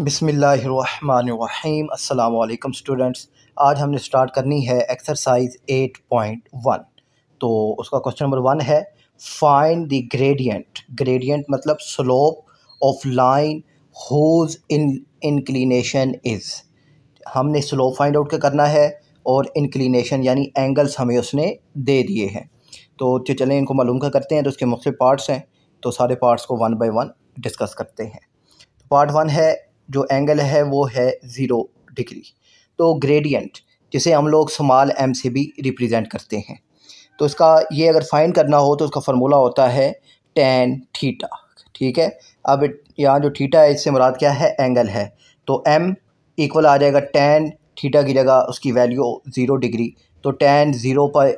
बिसमीम् अल्लाम स्टूडेंट्स आज हमने स्टार्ट करनी है एक्सरसाइज 8.1 तो उसका क्वेश्चन नंबर वन है फाइंड द ग्रेडियंट ग्रेडियंट मतलब slope of line whose in inclination is हमने स्लोप फाइंड आउट करना है और इंक्लिनेशन यानी एंगल्स हमें उसने दे दिए हैं तो चलें इनको मालूम का करते हैं तो उसके मुख्य पार्ट्स हैं तो सारे पार्ट्स को वन बाई वन डिस्कस करते हैं पार्ट वन है जो एंगल है वो है ज़ीरो डिग्री तो ग्रेडियंट जिसे हम लोग समाल एम से भी रिप्रेजेंट करते हैं तो इसका ये अगर फाइंड करना हो तो उसका फार्मूला होता है टेन थीटा ठीक है अब यहाँ जो थीटा है इससे मुराद क्या है एंगल है तो एम इक्वल आ जाएगा टेन थीटा की जगह उसकी वैल्यू ज़ीरो डिग्री तो टेन ज़ीरो पर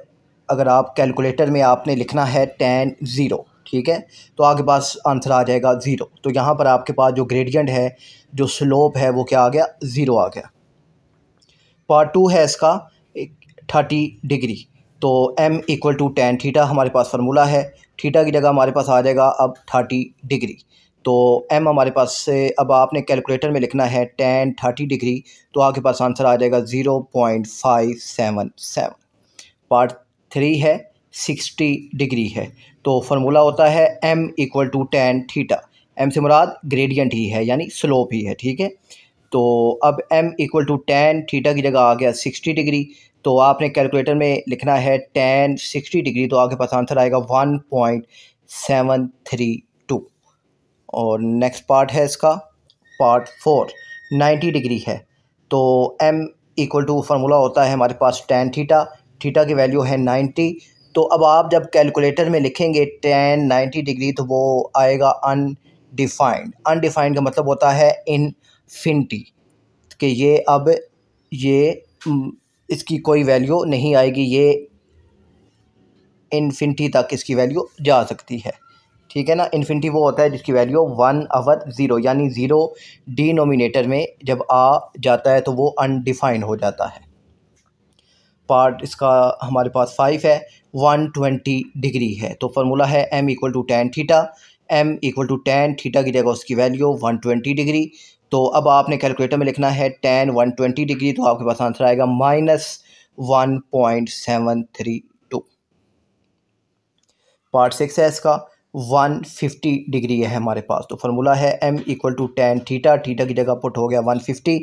अगर आप कैलकुलेटर में आपने लिखना है टेन ज़ीरो ठीक है तो आपके पास आंसर आ जाएगा ज़ीरो तो यहाँ पर आपके पास जो ग्रेडियंट है जो स्लोप है वो क्या आ गया ज़ीरो आ गया पार्ट टू है इसका थर्टी डिग्री तो m equal to tan theta हमारे पास फार्मूला है थीटा की जगह हमारे पास आ जाएगा अब थर्टी डिग्री तो m हमारे पास से अब आपने कैलकुलेटर में लिखना है टेन थर्टी डिग्री तो आपके पास आंसर आ जाएगा zero point five seven seven part three है सिक्सटी डिग्री है तो फार्मूला होता है m equal to tan theta m से मुराद ग्रेडियंट ही है यानी स्लोप ही है ठीक है तो अब m equal to tan theta की जगह आ गया सिक्सटी डिग्री तो आपने कैलकुलेटर में लिखना है टेन सिक्सटी डिग्री तो आपके पास आंसर आएगा one point seven three two और नेक्स्ट पार्ट है इसका पार्ट फोर नाइन्टी डिग्री है तो एम इक्वल टू फार्मूला होता है हमारे पास टेन थीटा थीटा की वैल्यू है नाइन्टी तो अब आप जब कैलकुलेटर में लिखेंगे टेन नाइन्टी डिग्री तो वो आएगा अन डिफाइंड अनडिफाइंड का मतलब होता है इनफिनिटी कि ये अब ये इसकी कोई वैल्यू नहीं आएगी ये इन्फिनिटी तक इसकी वैल्यू जा सकती है ठीक है ना इन्फिनिटी वो होता है जिसकी वैल्यू वन अवर ज़ीरो यानी ज़ीरो डिनोमिनेटर में जब आ जाता है तो वो अनडिफाइंड हो जाता है पार्ट इसका हमारे पास फाइव है वन ट्वेंटी डिग्री है तो फार्मूला है m equal to tan theta m equal to tan theta की जगह उसकी वैल्यू वन ट्वेंटी डिग्री तो अब आपने कैलकुलेटर में लिखना है टेन वन ट्वेंटी डिग्री तो आपके पास आंसर आएगा minus one point seven three two part six है इसका वन फिफ्टी डिग्री है हमारे पास तो फार्मूला है m equal to tan theta theta की जगह पुट हो गया वन फिफ्टी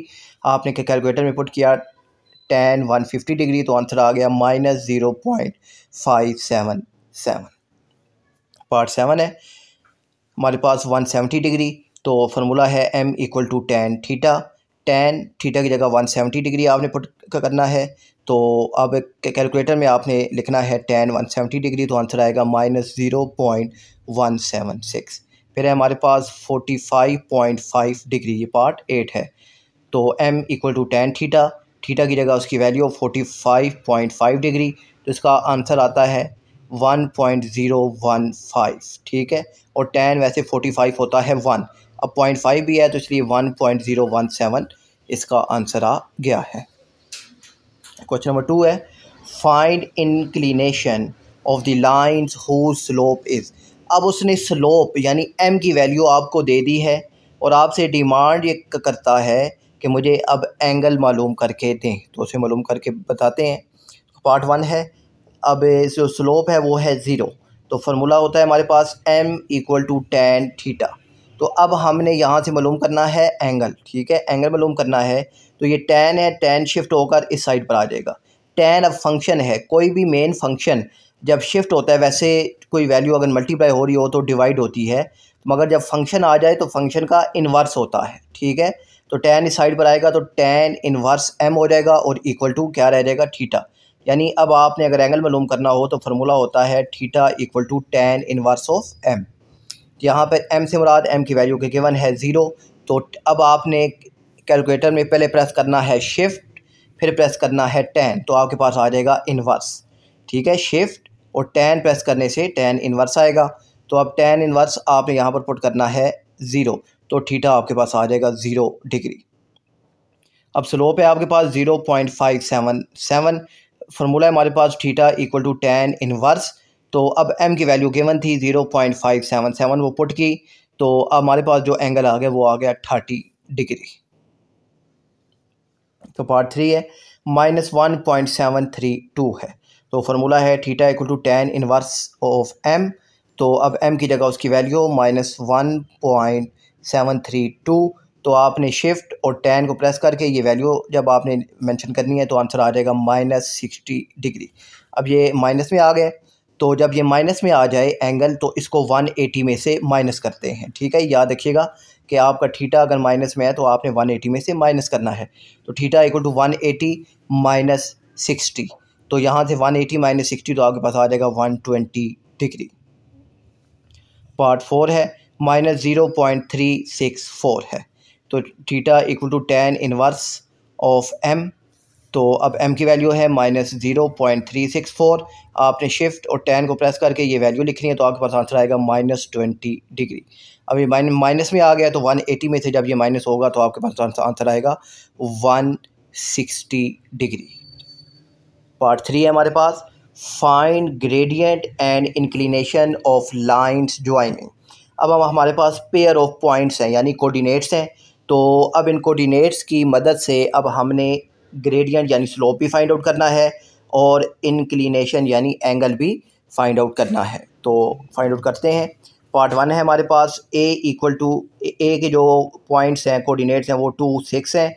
आपने कैलकुलेटर में पुट किया टेन वन फिफ्टी डिग्री तो आंसर आ गया minus zero point five seven seven part seven है हमारे पास 170 डिग्री तो फार्मूला है m equal to tan theta tan theta की जगह 170 डिग्री आपने पुट करना है तो अब कैलकुलेटर में आपने लिखना है टेन वन सेवेंटी डिग्री तो आंसर आएगा minus zero point one seven six फिर है हमारे पास forty five point five degree ये पार्ट एट है तो m equal to tan theta theta की जगह उसकी value forty five point five degree तो इसका आंसर आता है one point zero one five ठीक है और टेन वैसे फोर्टी फाइव होता है वन अब पॉइंट फाइव भी है तो इसलिए one point zero one seven इसका आंसर आ गया है क्वेश्चन नंबर टू है find inclination of the lines whose slope is अब उसने स्लोप यानी एम की वैल्यू आपको दे दी है और आपसे डिमांड ये करता है कि मुझे अब एंगल मालूम करके दें तो उसे मालूम करके बताते हैं पार्ट तो वन है अब जो स्लोप है वो है ज़ीरो तो फार्मूला होता है हमारे पास m equal to tan theta तो अब हमने यहाँ से मालूम करना है एंगल ठीक है एंगल मालूम करना है तो ये टेन है टेन शिफ्ट होकर इस साइड पर आ जाएगा टेन अब फंक्शन है कोई भी मेन फंक्शन जब शिफ्ट होता है वैसे कोई वैल्यू अगर मल्टीप्लाई हो रही हो तो डिवाइड होती है मगर जब फंक्शन आ जाए तो फंक्शन का इन्वर्स होता है ठीक है तो टेन इस साइड पर आएगा तो टेन इन्वर्स एम हो जाएगा और इक्वल टू क्या रह जाएगा थीटा यानी अब आपने अगर एंगल मालूम करना हो तो फार्मूला होता है theta equal to tan inverse of m यहाँ पर एम से मुराद एम की वैल्यू के गिवन है ज़ीरो तो अब आपने कैलकुलेटर में पहले प्रेस करना है शिफ्ट फिर प्रेस करना है टेन तो आपके पास आ जाएगा इनवर्स ठीक है शिफ्ट और टेन प्रेस करने से टेन इनवर्स आएगा तो अब टेन इनवर्स आपने यहाँ पर पुट करना है ज़ीरो तो ठीठा आपके पास आ जाएगा ज़ीरो डिग्री अब स्लोप है आपके पास zero point five seven seven formula है हमारे पास theta equal to tan inverse तो अब एम की वैल्यू गिवन थी zero point five seven seven वो पुट की तो अब हमारे पास जो एंगल आ गया वो आ गया थर्टी डिग्री तो पार्ट थ्री है minus one point seven three two है तो फार्मूला है theta equal to tan inverse of m तो अब एम की जगह उसकी value minus one point seven three two तो आपने शिफ्ट और टेन को प्रेस करके ये वैल्यू जब आपने मेंशन करनी है तो आंसर आ जाएगा माइनस सिक्सटी डिग्री अब ये माइनस में आ गए तो जब ये माइनस में आ जाए एंगल तो इसको वन एटी में से माइनस करते हैं ठीक है याद रखिएगा कि आपका ठीठा अगर माइनस में है तो आपने वन एटी में से माइनस करना है तो theta equal to one eighty minus sixty तो यहाँ से वन एटी माइनस सिक्सटी तो आपके पास आ जाएगा one twenty degree part four है minus zero point three six four है तो theta equal to tan inverse of m तो अब एम की वैल्यू है minus zero point three six four आपने शिफ्ट और टेन को प्रेस करके ये वैल्यू लिखनी है तो आपके पास आंसर आएगा माइनस ट्वेंटी डिग्री अब ये माइन माइनस में आ गया तो वन एटी में से जब ये माइनस होगा तो आपके पास आंसर आएगा one sixty degree part three है हमारे पास find gradient and inclination of lines joining अब हम हमारे पास पेयर ऑफ पॉइंट्स हैं यानी कोऑर्डिनेट्स हैं तो अब इन कोऑर्डिनेट्स की मदद से अब हमने ग्रेडियंट यानी स्लोप भी फाइंड आउट करना है और इंक्लिनेशन यानी एंगल भी फाइंड आउट करना है तो फाइंड आउट करते हैं पार्ट वन है हमारे पास ए इक्वल टू ए के जो पॉइंट्स हैं कोऑर्डिनेट्स हैं वो टू सिक्स हैं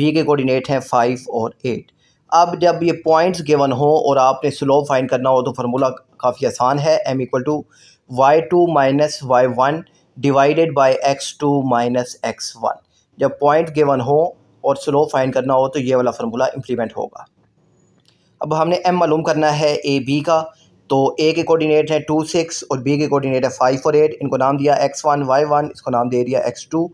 बी के कोऑर्डिनेट हैं फाइव और एट अब जब ये पॉइंट्स गिवन हो और आपने स्लोप फाइंड करना हो तो फार्मूला काफ़ी आसान है m equal to Y two minus Y one divided by x two minus x one जब पॉइंट गिवन हो और स्लो फाइंड करना हो तो ये वाला फार्मूला इम्प्लीमेंट होगा अब हमने एम मालूम करना है ए बी का तो ए के कोऑर्डिनेट है टू सिक्स और बी के कोऑर्डिनेट है फाइव फोर एट इनको नाम दिया एक्स वन वाई वन इसको नाम दे दिया एक्स टू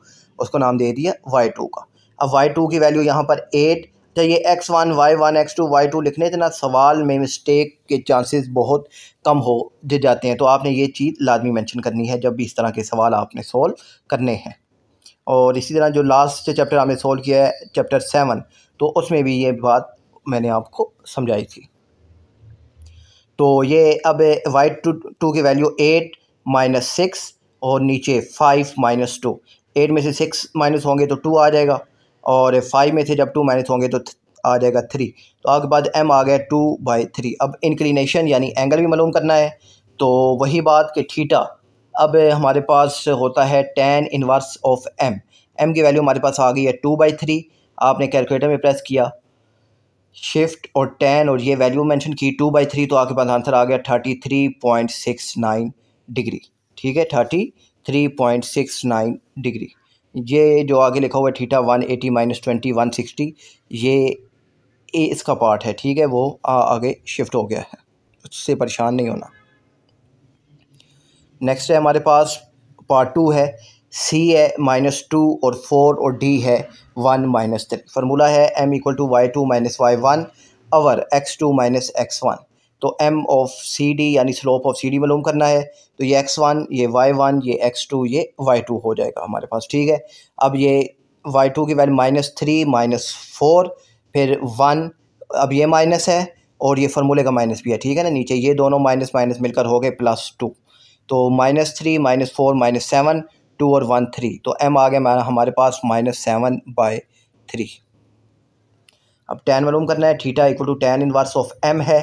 उसको नाम दे दिया वाई टू का अब वाई टू की वैल्यू यहाँ पर एट तो ये x one Y one x two Y two लिखने इतना सवाल में मिस्टेक के चांसेस बहुत कम हो दे जाते हैं तो आपने ये चीज़ लाजमी मैंशन करनी है जब भी इस तरह के सवाल आपने सोल्व करने हैं और इसी तरह जो लास्ट चैप्टर हमने सोल्व किया है चैप्टर सेवन तो उसमें भी ये बात मैंने आपको समझाई थी तो ये अब वाई टू टू की वैल्यू एट माइनस सिक्स और नीचे फाइव माइनस टू एट में से सिक्स माइनस होंगे तो टू आ जाएगा और फाइव में से जब टू माइनस होंगे तो आ जाएगा थ्री तो आगे बाद एम आ गया टू बाई थ्री अब इंक्लिनेशन यानी एंगल भी मालूम करना है तो वही बात कि ठीटा अब हमारे पास होता है tan inverse of m m की वैल्यू हमारे पास आ गई है टू बाई थ्री आपने कैलकुलेटर में प्रेस किया शिफ्ट और टेन और ये वैल्यू मेंशन की टू बाई थ्री तो आपके पास आंसर आ गया thirty three point six nine degree ठीक है thirty three point six nine degree ये जो आगे लिखा हुआ है theta one eighty minus twenty one sixty ये ए इसका पार्ट है ठीक है वो आ, आगे शिफ्ट हो गया है उससे परेशान नहीं होना नेक्स्ट है हमारे पास पार्ट टू है सी है माइनस टू और फोर और डी है वन माइनस थ्री फार्मूला है m equal to Y two minus Y one और x two minus x one तो एम ऑफ सी डी यानी स्लोप ऑफ सी डी मालूम करना है तो ये एक्स वन ये वाई वन ये एक्स टू ये वाई टू हो जाएगा हमारे पास ठीक है अब ये वाई टू की value minus three minus four फिर वन अब ये माइनस है और ये फार्मूले का माइनस भी है ठीक है ना नीचे ये दोनों माइनस माइनस मिलकर हो गए प्लस टू तो minus three minus four minus seven two और वन थ्री तो एम आ गया हमारे पास माइनस सेवन बाई थ्री अब टेन मालूम करना है theta equal to tan inverse of m है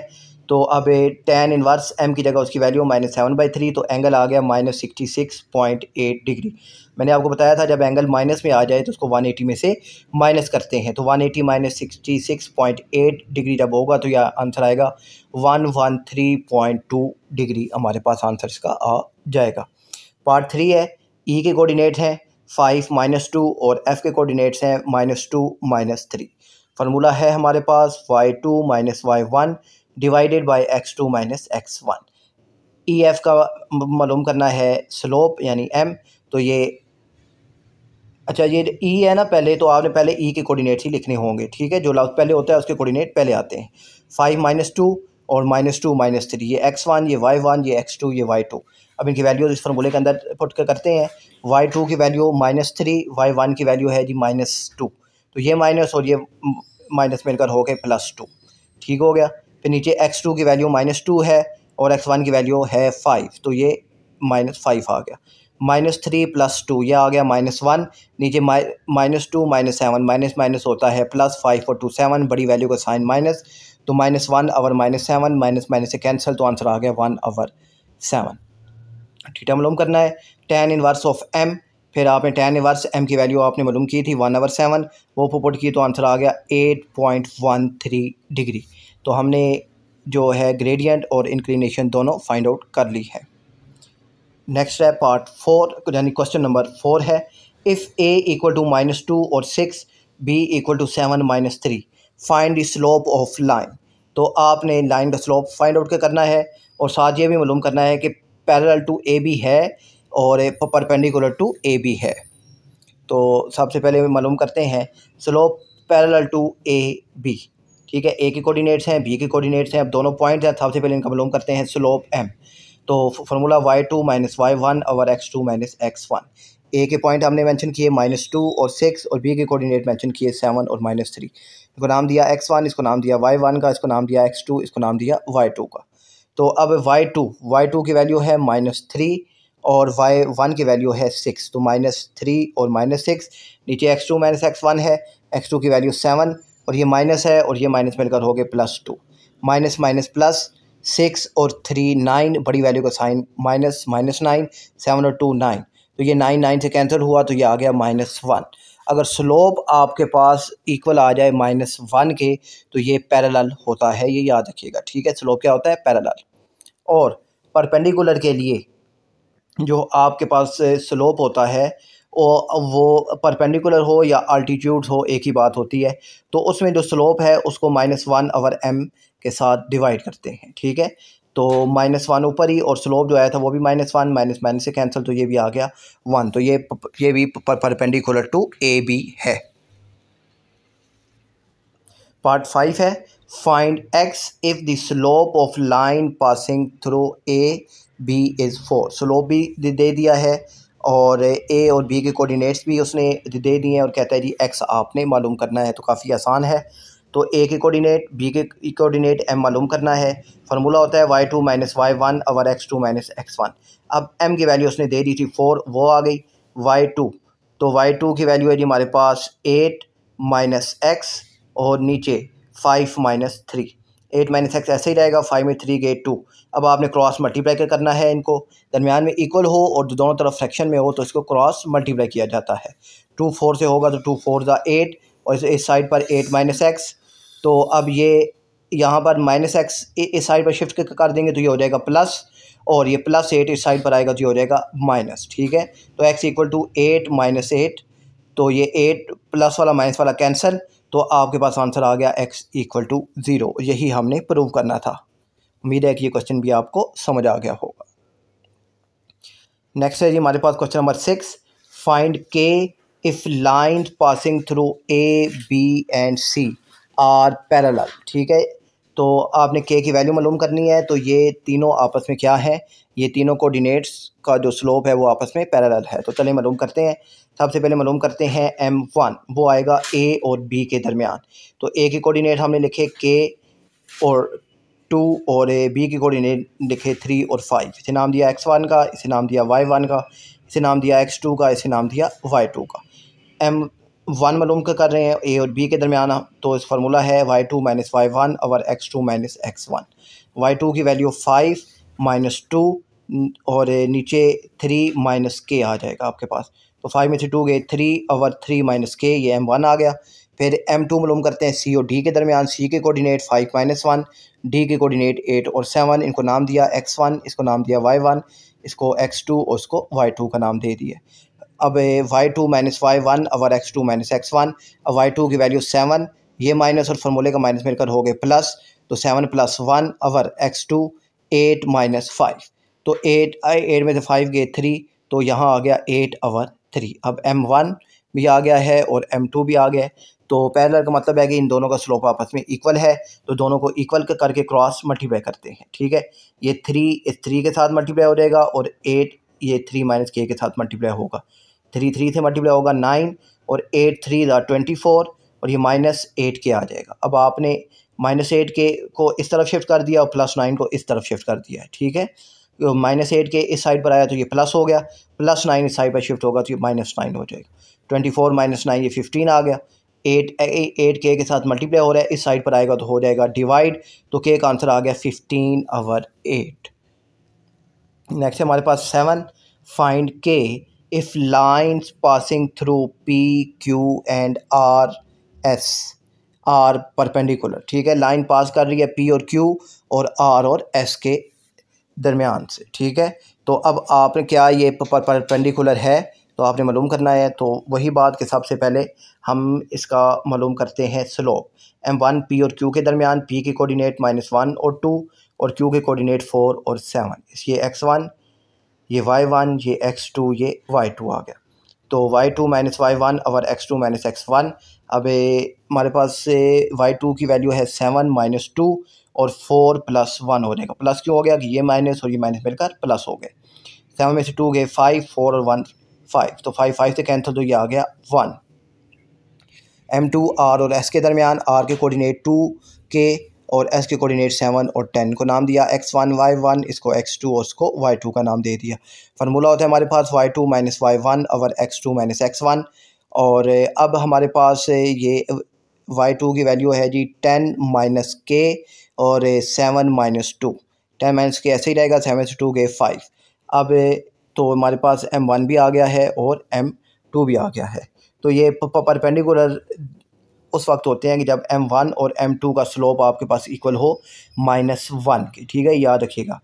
तो अब टेन इनवर्स एम की जगह उसकी value minus seven by three तो एंगल आ गया minus sixty six point eight degree मैंने आपको बताया था जब एंगल माइनस में आ जाए तो उसको 180 में से माइनस करते हैं तो 180 eighty minus sixty six point eight degree जब होगा तो यह आंसर आएगा one one three point two degree हमारे पास आंसर इसका आ जाएगा पार्ट थ्री है ई e के कोऑर्डिनेट हैं फाइव माइनस टू और एफ़ के कोऑर्डिनेट्स हैं minus two minus three formula है हमारे पास y two minus Y one divided by x two minus x one E F का मालूम करना है स्लोप यानी एम तो ये अच्छा ये ई e है ना पहले तो आपने पहले ई e के कोऑर्डिनेट ही लिखने होंगे ठीक है जो लफ्ज़ पहले होता है उसके कोऑर्डिनेट पहले आते हैं फाइव माइनस टू और माइनस टू माइनस थ्री ये एक्स वन ये वाई वन ये एक्स टू ये वाई टू अब इनकी वैल्यू इस फॉर्मूले के अंदर पुट कर करते हैं वाई टू की value minus three y one की वैल्यू है जी माइनस टू तो ये माइनस और ये माइनस मिलकर हो गए प्लस टू ठीक हो गया फिर नीचे एक्स टू की वैल्यू माइनस टू है और एक्स वन की वैल्यू है फाइव तो ये माइनस फाइव आ गया माइनस थ्री प्लस टू यह आ गया माइनस वन नीचे minus two minus seven minus minus होता है प्लस फाइव और टू सेवन बड़ी वैल्यू का साइन माइनस तो minus one over minus seven minus minus से कैंसिल तो आंसर आ गया वन आवर सेवन है मालूम करना है टेन इनवर्स ऑफ एम फिर आपने टेन इनवर्स एम की वैल्यू आपने मालूम की थी वन आवर सेवन वो पुपुट की तो आंसर आ गया eight point one three degree तो हमने जो है ग्रेडियंट और इंक्लिनेशन दोनों फाइंड आउट कर ली है नेक्स्ट है पार्ट फोर यानी क्वेश्चन नंबर फोर है if A equal to minus two और six B equal to seven minus three find the slope of line तो आपने लाइन का स्लोप फाइंड आउट करना है और साथ ये भी मालूम करना है कि पैरल टू ए बी है और परपेंडिकुलर टू ए बी है तो सबसे पहले मालूम करते हैं slope parallel to A B ठीक है ए के कोऑर्डिनेट्स हैं बी के कोऑर्डिनेट्स हैं अब दोनों पॉइंट्स हैं सबसे पहले इनका मालूम करते हैं स्लोप एम तो formula y two minus Y one और x two minus x one A के पॉइंट हमने मेंशन किए माइनस टू और सिक्स और बी के कोऑर्डिनेट मेंशन किए सेवन और माइनस थ्री इसको नाम दिया एक्स वन इसको नाम दिया वाई वन का इसको नाम दिया एक्स टू इसको नाम दिया वाई टू का तो अब वाई टू वाई टू की वैल्यू है माइनस थ्री और वाई वन की वैल्यू है सिक्स तो माइनस थ्री और माइनस सिक्स नीचे x two minus x one है एक्स टू की वैल्यू सेवन और ये माइनस है और ये माइनस मिलकर हो गए plus two minus minus plus six और थ्री नाइन बड़ी वैल्यू का sign minus minus nine seven और टू नाइन तो ये नाइन नाइन से कैंसिल हुआ तो ये आ गया माइनस वन अगर स्लोप आपके पास इक्वल आ जाए माइनस वन के तो ये पैरेलल होता है ये याद रखिएगा ठीक है स्लोप क्या होता है पैरेलल और परपेंडिकुलर के लिए जो आपके पास स्लोप होता है वो वो परपेंडिकुलर हो या अल्टीट्यूड हो एक ही बात होती है तो उसमें जो स्लोप है उसको माइनस वन आवर एम के साथ डिवाइड करते हैं ठीक है तो माइनस वन ऊपर ही और स्लोप जो आया था वो भी माइनस वन माइनस माइनस से कैंसिल तो ये भी आ गया वन तो ये ये भी परपेंडिकुलर टू ए बी है पार्ट फाइव है find x if the slope of line passing through A B is four slope भी दे दिया है और ए और बी के कोऑर्डिनेट्स भी उसने दे दिए हैं और कहता है जी एक्स आपने मालूम करना है तो काफ़ी आसान है तो ए के कोऑर्डिनेट बी के कोऑर्डिनेट एम मालूम करना है फार्मूला होता है Y two minus Y one और x two minus x one अब एम की वैल्यू उसने दे दी थी फोर वो आ गई वाई टू तो वाई टू की वैल्यू है जी हमारे पास एट माइनस एक्स और नीचे five minus three eight minus x ऐसे ही रहेगा फाइव में थ्री के टू अब आपने क्रॉस मल्टीप्लाई करना है इनको दरमियान में इक्वल हो और जो दोनों तरफ फ्रैक्शन में हो तो इसको क्रॉस मल्टीप्लाई किया जाता है टू फोर से होगा तो टू फोर ज़ा एट और इस साइड पर एट माइनस एक्स तो अब ये यहाँ पर माइनस एक्स इस साइड पर शिफ्ट कर देंगे तो ये हो जाएगा प्लस और ये प्लस एट इस साइड पर आएगा तो ये हो जाएगा माइनस ठीक है तो x equal to eight minus eight तो ये एट प्लस वाला माइनस वाला कैंसिल तो आपके पास आंसर आ गया एक्स इक्वल टू ज़ीरो यही हमने प्रूव करना था उम्मीद है कि ये क्वेश्चन भी आपको समझ आ गया होगा नेक्स्ट है जी हमारे पास क्वेश्चन नंबर सिक्स फाइंड के if line passing through A B and C are parallel ठीक है तो आपने के की वैल्यू मालूम करनी है तो ये तीनों आपस में क्या है ये तीनों कोऑर्डिनेट्स का जो स्लोप है वो आपस में पैरेलल है तो चलें मालूम करते हैं सबसे पहले मालूम करते हैं एम वन वो आएगा ए और बी के दरमियान तो ए के कोऑर्डिनेट हमने लिखे के और टू और ए बी के कोऑर्डिनेट लिखे थ्री और फाइव इसे नाम दिया एक्स वन का इसे नाम दिया वाई वन का इसे नाम दिया एक्स टू का इसे नाम दिया वाई टू का एम वन मलूम का कर रहे हैं ए और बी के दरमियान तो इस फार्मूला है Y two minus Y one और x two minus x one Y two की वैल्यू फाइव माइनस टू और नीचे थ्री माइनस के आ जाएगा आपके पास तो फाइव में से टू गए थ्री और थ्री माइनस के ये एम वन आ गया फिर एम टू मलूम करते हैं सी और डी के दरमियान सी के coordinate five minus one D के कोऑर्डिनेट एट और सेवन इनको नाम दिया एक्स वन इसको नाम दिया वाई वन इसको एक्स टू और उसको वाई टू का नाम दे दिया अब Y two minus Y one और x two minus x one अब वाई टू की वैल्यू सेवन ये माइनस और फॉर्मूले का माइनस मिलकर हो गए प्लस तो सेवन प्लस वन और x to eight minus five तो एट एट में से फाइव गए थ्री तो यहाँ आ गया एट और थ्री अब एम वन भी आ गया है और एम टू भी आ गया है तो पैरलर का मतलब है कि इन दोनों का स्लोप आपस में इक्वल है तो दोनों को इक्वल करके क्रॉस मल्टीप्लाई करते हैं ठीक है ये थ्री इस थ्री के साथ मल्टीप्लाई हो जाएगा और एट ये थ्री माइनस के के साथ मल्टीप्लाई होगा थ्री थ्री से मल्टीप्लाई होगा नाइन और एट थ्री दा ट्वेंटी फोर और ये माइनस एट के आ जाएगा अब आपने माइनस एट के को इस तरफ शिफ्ट कर दिया और प्लस नाइन को इस तरफ शिफ्ट कर दिया है ठीक है तो माइनस एट के इस साइड पर आया तो ये प्लस हो गया प्लस नाइन इस साइड पर शिफ्ट होगा तो ये माइनस नाइन हो जाएगा ट्वेंटी फोर माइनस नाइन ये फिफ्टीन आ गया एट एट के के साथ मल्टीप्लाई हो रहा है इस साइड पर आएगा तो हो जाएगा डिवाइड तो के का आंसर आ गया फिफ्टीन आवर एट नेक्स्ट हमारे पास सेवन फाइंड के if lines passing through P, Q and R, S are perpendicular ठीक है लाइन पास कर रही है P और Q और R और S के दरमियान से ठीक है तो अब आपने क्या ये परपेंडिकुलर है तो आपने मालूम करना है तो वही बात के सबसे पहले हम इसका मालूम करते हैं स्लोप एम वन पी और क्यू के दरमियान पी के कोऑर्डिनेट माइनस वन और टू और क्यू के कोऑर्डिनेट फ़ोर और सेवन ये एक्स वन ये वाई वन ये एक्स टू ये वाई टू आ गया तो Y two minus Y one और x two minus x one अब हमारे पास से वाई टू की वैल्यू है सेवन माइनस टू और फोर प्लस वन हो जाएगा प्लस क्यों हो गया कि ये माइनस और ये माइनस मिलकर प्लस हो गए सेवन में से टू गए फाइव फोर और वन फाइव तो फाइव फाइव से कैंसिल तो ये आ गया वन एम टू आर और एस के दरमियान आर के कोऑर्डिनेट टू के और एस के कोऑर्डिनेट सेवन और टेन को नाम दिया एक्स वन वाई वन इसको एक्स टू और उसको वाई टू का नाम दे दिया फार्मूला होता है हमारे पास y two minus Y one और x two minus x one और अब हमारे पास ये वाई टू की वैल्यू है जी टेन माइनस के और seven minus two ten minus k ऐसे ही रहेगा सेवन से टू के फाइव अब तो हमारे पास एम वन भी आ गया है और एम टू भी आ गया है तो ये परपेंडिकुलर उस वक्त होते हैं कि जब एम वन और एम टू का स्लोप आपके पास इक्वल हो माइनस वन के ठीक है याद रखिएगा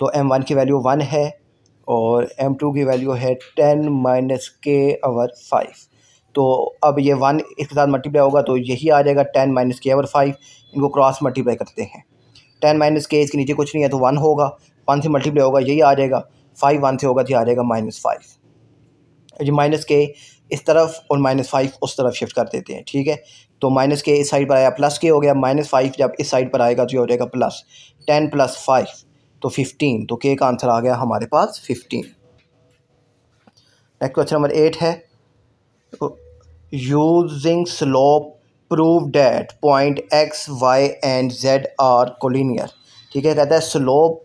तो एम वन की वैल्यू वन है और एम टू की वैल्यू है ten minus k over five तो अब ये वन इसके साथ मल्टीप्लाई होगा तो यही आ जाएगा ten minus k over five इनको क्रॉस मल्टीप्लाई करते हैं टेन माइनस के इसके नीचे कुछ नहीं है तो वन होगा वन से मल्टीप्लाई होगा यही आ जाएगा फाइव वन से होगा तो आ जाएगा माइनस फाइव ये माइनस के इस तरफ और माइनस फाइव उस तरफ शिफ्ट कर देते हैं ठीक है तो माइनस के इस साइड पर आया प्लस के हो गया माइनस फाइव जब इस साइड पर आएगा तो ये हो जाएगा प्लस टेन प्लस फाइव तो फिफ्टीन तो के का आंसर आ गया हमारे पास fifteen next question number eight है using slope prove that point X Y and Z are collinear ठीक है कहता है स्लोप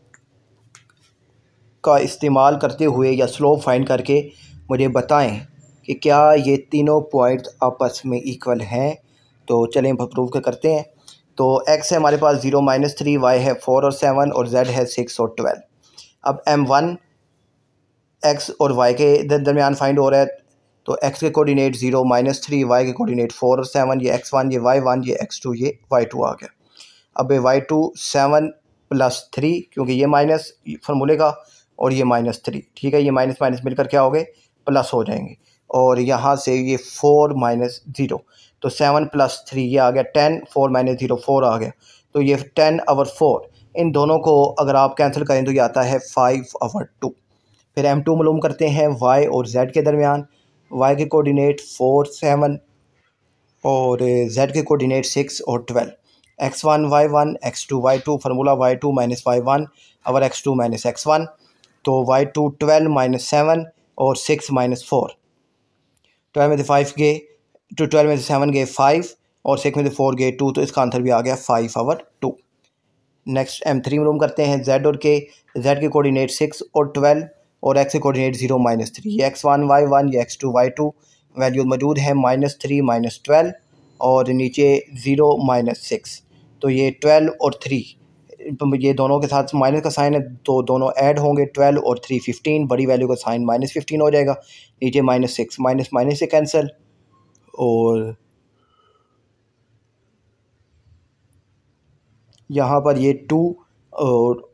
का इस्तेमाल करते हुए या स्लोप फाइंड करके मुझे बताएं कि क्या ये तीनों पॉइंट्स आपस में इक्वल हैं तो चलें प्रूव के करते हैं तो एक्स है हमारे पास ज़ीरो माइनस थ्री वाई है फोर और सेवन और जेड है सिक्स और ट्वेल्व अब एम वन एक्स और वाई के दरमियान फाइंड हो रहा है तो एक्स के coordinate zero minus three Y के कोऑर्डिनेट फोर और सेवन ये एक्स वन ये वाई वन ये एक्स टू ये वाई टू आ गया अब Y two seven plus three क्योंकि ये माइनस फार्मूले का और ये माइनस थ्री ठीक है ये माइनस माइनस मिलकर क्या हो गए प्लस हो जाएंगे और यहाँ से ये फोर माइनस ज़ीरो तो सेवन प्लस थ्री ये आ गया ten four minus zero four आ गया तो ये टेन आवर फोर इन दोनों को अगर आप कैंसिल करें तो ये आता है फाइव आवर टू फिर एम टू मलूम करते हैं वाई और जेड के दरमियान वाई के कोऑर्डिनेट फोर सेवन और जेड के कोऑर्डिनेट सिक्स और twelve X one Y one x two Y two formula Y two minus Y one और x two minus x one तो Y two twelve minus seven और six minus four twelve में से five गए to तो twelve में से seven गए फाइव और सिक्स में से फोर गए टू तो इसका आंसर भी आ गया five over two next M three में रूम करते हैं जेड और के जेड के कोऑर्डिनेट सिक्स और ट्वेल्व और एक्स के कोऑर्डिनेट जीरो माइनस थ्री ये एक्स वन वाई वन ये x two Y two value मौजूद है माइनस थ्री माइनस ट्वेल्व और नीचे ज़ीरो माइनस सिक्स तो ये ट्वेल्व और थ्री तो ये दोनों के साथ माइनस का साइन है तो दोनों ऐड होंगे ट्वेल्व और थ्री फिफ्टीन बड़ी वैल्यू का साइन माइनस फिफ्टीन हो जाएगा नीचे माइनस सिक्स माइनस माइनस से कैंसिल और यहाँ पर ये टू और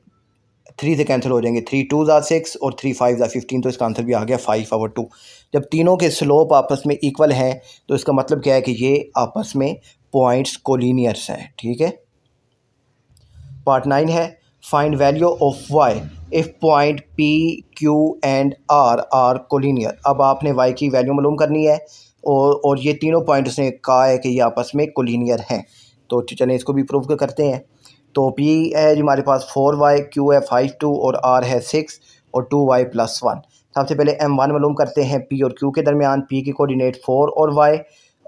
थ्री से कैंसिल हो जाएंगे थ्री टू ज़ा सिक्स और थ्री फाइव ज़ा फिफ्टीन तो इसका आंसर भी आ गया फाइव आवर टू जब तीनों के स्लोप आपस में इक्वल हैं तो इसका मतलब क्या है कि ये आपस में पॉइंट्स कोलिनियर्स हैं ठीक है पार्ट नाइन है find value of Y if point P Q and R R collinear अब आपने वाई की वैल्यू मालूम करनी है और और ये तीनों पॉइंट उसने कहा है कि ये आपस में कोलिनियर हैं तो चलें इसको भी प्रूव करते हैं तो पी है जी हमारे पास फोर वाई क्यू है फाइव टू और आर है सिक्स और टू वाई प्लस वन सबसे पहले एम वन मालूम करते हैं पी और क्यू के दरमियान पी के कोऑर्डिनेट फोर और वाई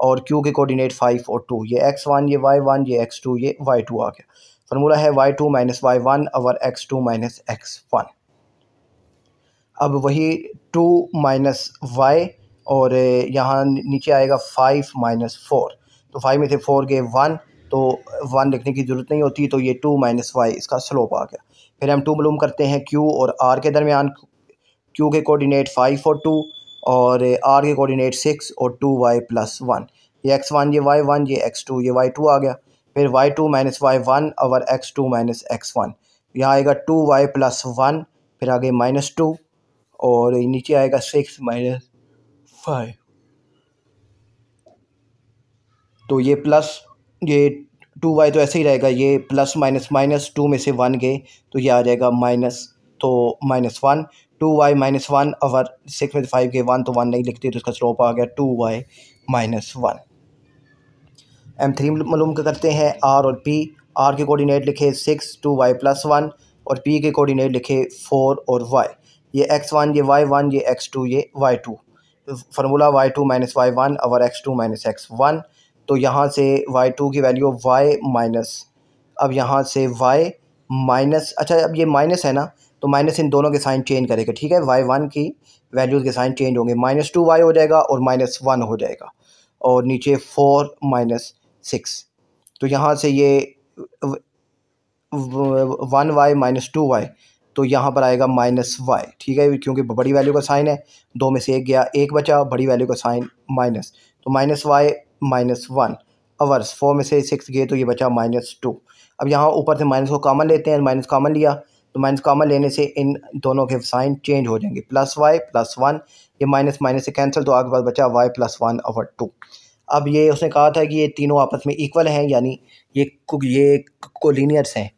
और क्यू के कोऑर्डिनेट फाइव और टू ये एक्स वन ये वाई वन ये एक्स टू ये वाई टू आ गया फर्मूला है Y two minus Y one और x two minus x one अब वही टू माइनस वाई और यहाँ नीचे आएगा फाइव माइनस फोर तो फाइव में से फोर गए वन तो वन लिखने की ज़रूरत नहीं होती तो ये टू माइनस वाई इसका स्लोप आ गया फिर हम टू मलूम करते हैं क्यू और आर के दरमियान क्यू के कोऑर्डिनेट फाइव और टू और आर के कोऑर्डिनेट सिक्स और टू वाई प्लस वन ये एक्स वन ये वाई वन ये एक्स टू ये वाई टू आ गया फिर Y two minus Y one और x two minus x one यहाँ आएगा टू वाई प्लस वन फिर आगे माइनस टू और नीचे आएगा सिक्स माइनस फाइव तो ये प्लस ये टू वाई तो ऐसे ही रहेगा ये प्लस माइनस माइनस टू में से वन गए तो ये आ जाएगा माइनस तो minus one two Y minus one और सिक्स में से फाइव गए वन तो वन नहीं लिखते तो उसका स्लोप आ गया two Y minus one M three मालूम करते हैं आर और पी आर के कोऑर्डिनेट लिखे six two Y plus one और पी के कोऑर्डिनेट लिखे फ़ोर और वाई ये एक्स वन ये वाई वन ये एक्स टू ये Y two formula Y two minus Y one और x two minus x one तो यहाँ से वाई टू की वैल्यू वाई माइनस अब यहाँ से वाई माइनस अच्छा अब ये माइनस है ना तो माइनस इन दोनों के साइन चेंज करेगा ठीक है वाई वन की वैल्यूज़ के साइन चेंज होंगे माइनस टू वाई हो जाएगा और माइनस वन हो जाएगा और नीचे फोर माइनस सिक्स तो यहाँ से ये one Y minus two Y तो यहाँ पर आएगा माइनस वाई ठीक है क्योंकि बड़ी वैल्यू का साइन है दो में से एक गया एक बचा बड़ी वैल्यू का साइन माइनस तो minus Y minus one overs four में से सिक्स गए तो ये बचा माइनस टू अब यहाँ ऊपर से माइनस को कामन लेते हैं माइनस कामन लिया तो माइनस कामन लेने से इन दोनों के साइन चेंज हो जाएंगे प्लस वाई प्लस वन ये माइनस माइनस से कैंसिल तो आगे बाद बचा Y plus one over two अब ये उसने कहा था कि ये तीनों आपस में इक्वल हैं यानी ये ये कोलिनियर्स हैं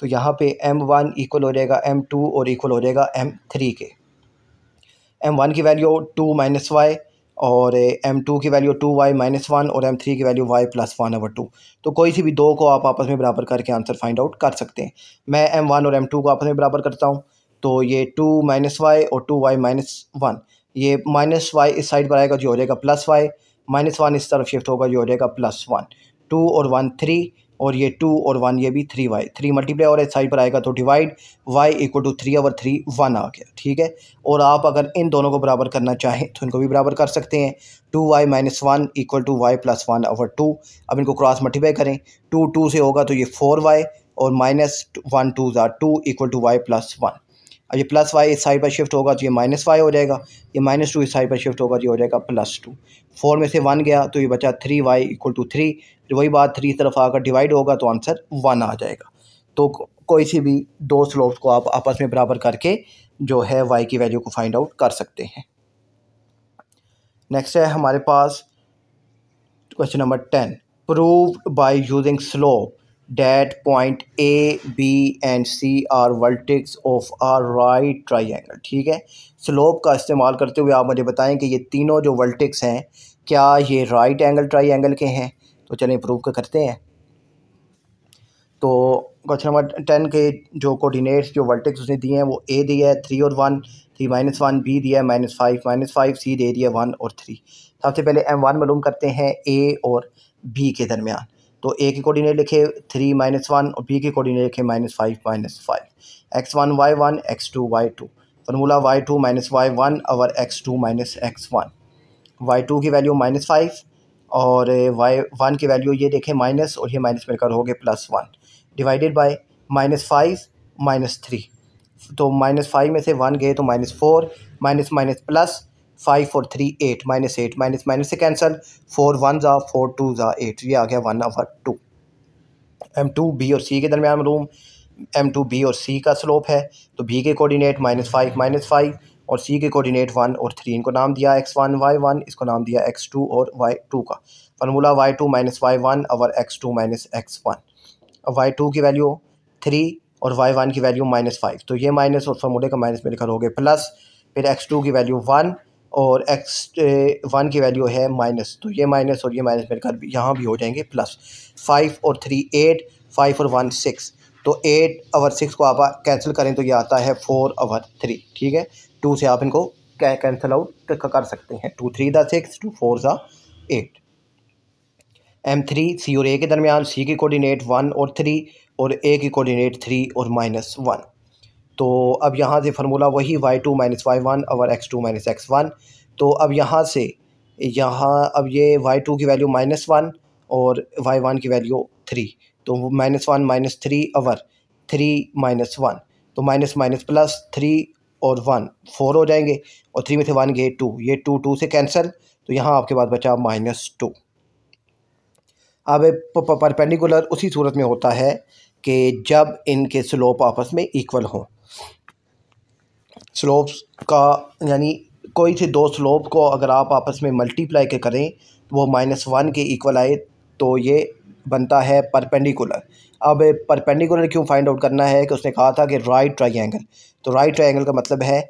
तो यहाँ पे एम वन इक्वल हो जाएगा एम टू और इक्वल हो जाएगा एम थ्री के एम वन की वैल्यू टू माइनस वाई और एम टू की value two Y minus one और एम थ्री की value Y plus one over two तो कोई सी भी दो को आप आपस में बराबर करके आंसर फाइंड आउट कर सकते हैं मैं एम वन और एम टू को आपस में बराबर करता हूँ तो ये टू माइनस वाई और टू वाई माइनस वन ये माइनस वाई इस साइड पर आएगा जो हो जाएगा प्लस वाई माइनस वन इस तरफ शिफ्ट होगा ये हो जाएगा प्लस वन टू और वन थ्री और ये टू और वन ये भी थ्री वाई थ्री मल्टीप्लाई और इस साइड पर आएगा तो divide Y equal two three और थ्री वन आ गया ठीक है और आप अगर इन दोनों को बराबर करना चाहें तो इनको भी बराबर कर सकते हैं two Y minus one equal to Y plus one over two अब इनको क्रॉस मल्टीप्लाई करें टू टू से होगा तो ये फोर वाई और माइनस वन टू ज़ार two equal to Y plus one अब ये प्लस वाई इस साइड पर शिफ्ट होगा तो ये माइनस वाई हो जाएगा ये माइनस टू इस साइड पर शिफ्ट होगा तो ये हो जाएगा प्लस टू फोर में से वन गया तो ये बचा three Y equal two three फिर वही बात थ्री तरफ आकर डिवाइड होगा तो आंसर वन आ जाएगा तो कोई सी भी दो स्लोप्स को आप आपस में बराबर करके जो है वाई की वैल्यू को फाइंड आउट कर सकते हैं नेक्स्ट है हमारे पास question number ten prove by using slope that point A, B and C are vertex of a right triangle ठीक है स्लोप का इस्तेमाल करते हुए आप मुझे बताएं कि ये तीनों जो वर्टेक्स हैं क्या ये राइट एंगल ट्राइंगल के हैं तो चलें प्रूव करते हैं तो क्वेश्चन नंबर टेन के जो कोऑर्डिनेट्स जो वर्टेक्स उसने दिए हैं वो ए दिया है थ्री और one three minus one B दिया है minus five minus five C दे दिया वन और थ्री सबसे पहले एम वन मालूम करते हैं ए और बी के दरमियान तो ए के कोऑर्डिनेट लिखे थ्री माइनस वन और बी के कोऑर्डिनेट लिखे minus five minus five X one Y one x two Y two formula Y two minus Y one और x two minus x one Y two की value minus five और Y one की value ये देखें minus और ये minus मिलकर हो गए plus one divided by minus five minus three तो माइनस फाइव में से वन गए तो minus four minus minus plus five four three eight minus eight minus minus से कैंसल फोर वन ज़ा फोर टू ज़ा एट ये आ गया one over two M two B और सी के दरमियान रूम एम टू बी और सी का स्लोप है तो बी के coordinate minus five minus five और सी के कोऑर्डिनेट वन और थ्री इनको नाम दिया एक्स वन वाई वन इसको नाम दिया एक्स टू और वाई टू का formula Y two minus Y one और x two minus x one Y two की वैल्यू थ्री और वाई वन की वैल्यू माइनस फाइव तो ये माइनस और फार्मूले का माइनस में लिखा हो गया प्लस फिर एक्स टू की वैल्यू वन और एक्स वन की वैल्यू है माइनस तो ये माइनस और ये माइनस मेरे घर यहाँ भी हो जाएंगे प्लस फाइव और थ्री एट फाइव और वन सिक्स तो एट अवर सिक्स को आप कैंसिल करें तो ये आता है फोर अवर थ्री ठीक है टू से आप इनको कैंसिल आउट तो कर सकते हैं टू थ्री दा सिक्स टू फोर ज़ा एट एम थ्री सी और ए के दरमियान सी की कोऑर्डिनेट वन और थ्री और ए की कोऑर्डिनेट थ्री और माइनस वन तो अब यहाँ से फार्मूला वही Y two minus Y one और x two minus x one तो अब यहाँ से यहाँ अब ये वाई टू की वैल्यू माइनस वन और वाई वन की वैल्यू थ्री तो माइनस वन माइनस थ्री और थ्री माइनस वन तो माइनस माइनस प्लस थ्री और वन फोर हो जाएंगे और थ्री में से वन गए टू ये टू टू से कैंसिल तो यहाँ आपके पास बचा माइनस टू अब परपेंडिकुलर उसी सूरत में होता है कि जब इनके स्लोप आपस में इक्वल हों स्लोप्स का यानी कोई से दो स्लोप को अगर आप आपस में मल्टीप्लाई के करें वो माइनस वन के इक्वल आए तो ये बनता है परपेंडिकुलर अब परपेंडिकुलर क्यों फाइंड आउट करना है कि उसने कहा था कि राइट ट्राइंगल तो राइट ट्राइंगल का मतलब है